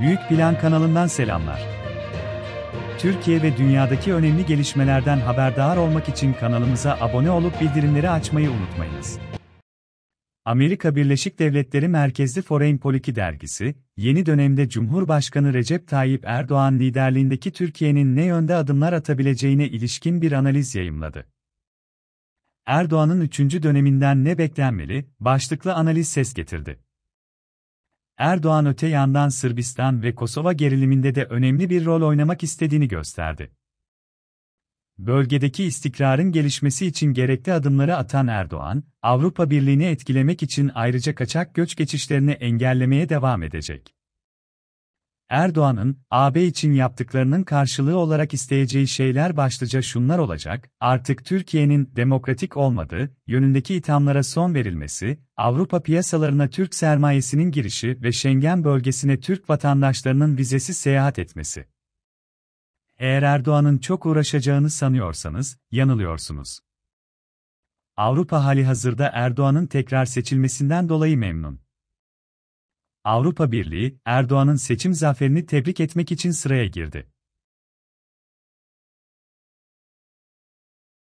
Büyük Plan kanalından selamlar. Türkiye ve dünyadaki önemli gelişmelerden haberdar olmak için kanalımıza abone olup bildirimleri açmayı unutmayınız. Amerika Birleşik Devletleri merkezli Foreign Policy dergisi, yeni dönemde Cumhurbaşkanı Recep Tayyip Erdoğan liderliğindeki Türkiye'nin ne yönde adımlar atabileceğine ilişkin bir analiz yayımladı. Erdoğan'ın 3. döneminden ne beklenmeli başlıklı analiz ses getirdi. Erdoğan öte yandan Sırbistan ve Kosova geriliminde de önemli bir rol oynamak istediğini gösterdi. Bölgedeki istikrarın gelişmesi için gerekli adımları atan Erdoğan, Avrupa Birliği'ni etkilemek için ayrıca kaçak göç geçişlerini engellemeye devam edecek. Erdoğan'ın AB için yaptıklarının karşılığı olarak isteyeceği şeyler başlıca şunlar olacak, artık Türkiye'nin demokratik olmadığı yönündeki ithamlara son verilmesi, Avrupa piyasalarına Türk sermayesinin girişi ve Schengen bölgesine Türk vatandaşlarının vizesiz seyahat etmesi. Eğer Erdoğan'ın çok uğraşacağını sanıyorsanız, yanılıyorsunuz. Avrupa hali hazırda Erdoğan'ın tekrar seçilmesinden dolayı memnun. Avrupa Birliği, Erdoğan'ın seçim zaferini tebrik etmek için sıraya girdi.